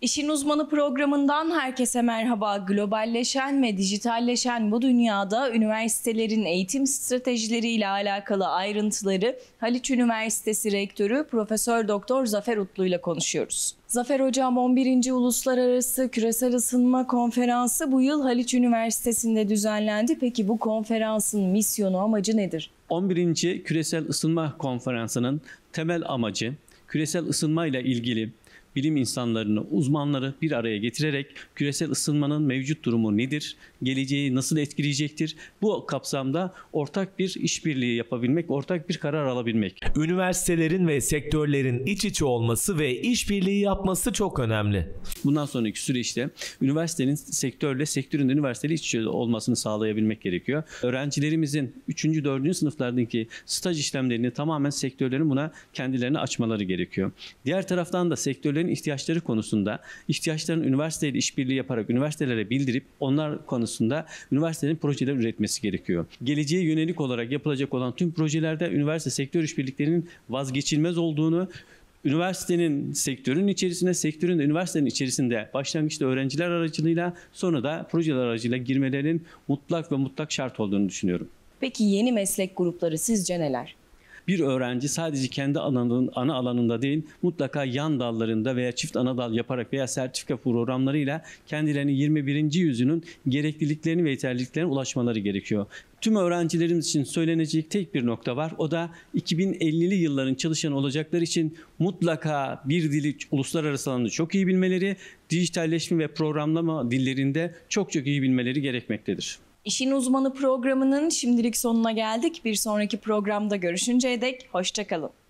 İşin Uzmanı programından herkese merhaba. Globalleşen ve dijitalleşen bu dünyada üniversitelerin eğitim stratejileriyle alakalı ayrıntıları Haliç Üniversitesi Rektörü Profesör Doktor Zafer Utlu ile konuşuyoruz. Zafer Hocam 11. Uluslararası Küresel Isınma Konferansı bu yıl Haliç Üniversitesi'nde düzenlendi. Peki bu konferansın misyonu, amacı nedir? 11. Küresel Isınma Konferansı'nın temel amacı küresel ısınmayla ilgili bilim insanlarını, uzmanları bir araya getirerek küresel ısınmanın mevcut durumu nedir, geleceği nasıl etkileyecektir? Bu kapsamda ortak bir işbirliği yapabilmek, ortak bir karar alabilmek. Üniversitelerin ve sektörlerin iç içe olması ve işbirliği yapması çok önemli bundan sonraki süreçte üniversitenin sektörle, sektörün de üniversiteyle iç içe olmasını sağlayabilmek gerekiyor. Öğrencilerimizin 3. 4. sınıflardaki staj işlemlerini tamamen sektörlerin buna kendilerini açmaları gerekiyor. Diğer taraftan da sektörlerin ihtiyaçları konusunda ihtiyaçların üniversiteyle işbirliği yaparak üniversitelere bildirip onlar konusunda üniversitenin projeler üretmesi gerekiyor. Geleceğe yönelik olarak yapılacak olan tüm projelerde üniversite sektör işbirliklerinin vazgeçilmez olduğunu, üniversitenin sektörün içerisinde, sektörün de üniversitenin içerisinde başlangıçta öğrenciler aracılığıyla sonra da projeler aracılığıyla girmelerinin mutlak ve mutlak şart olduğunu düşünüyorum. Peki yeni meslek grupları sizce neler? bir öğrenci sadece kendi alanının, ana alanında değil mutlaka yan dallarında veya çift ana dal yaparak veya sertifika programlarıyla kendilerini 21. yüzyılın gerekliliklerini ve yeterliliklerine ulaşmaları gerekiyor. Tüm öğrencilerimiz için söylenecek tek bir nokta var. O da 2050'li yılların çalışan olacakları için mutlaka bir dili uluslararası alanda çok iyi bilmeleri, dijitalleşme ve programlama dillerinde çok çok iyi bilmeleri gerekmektedir. İşin Uzmanı programının şimdilik sonuna geldik. Bir sonraki programda görüşünceye dek hoşçakalın.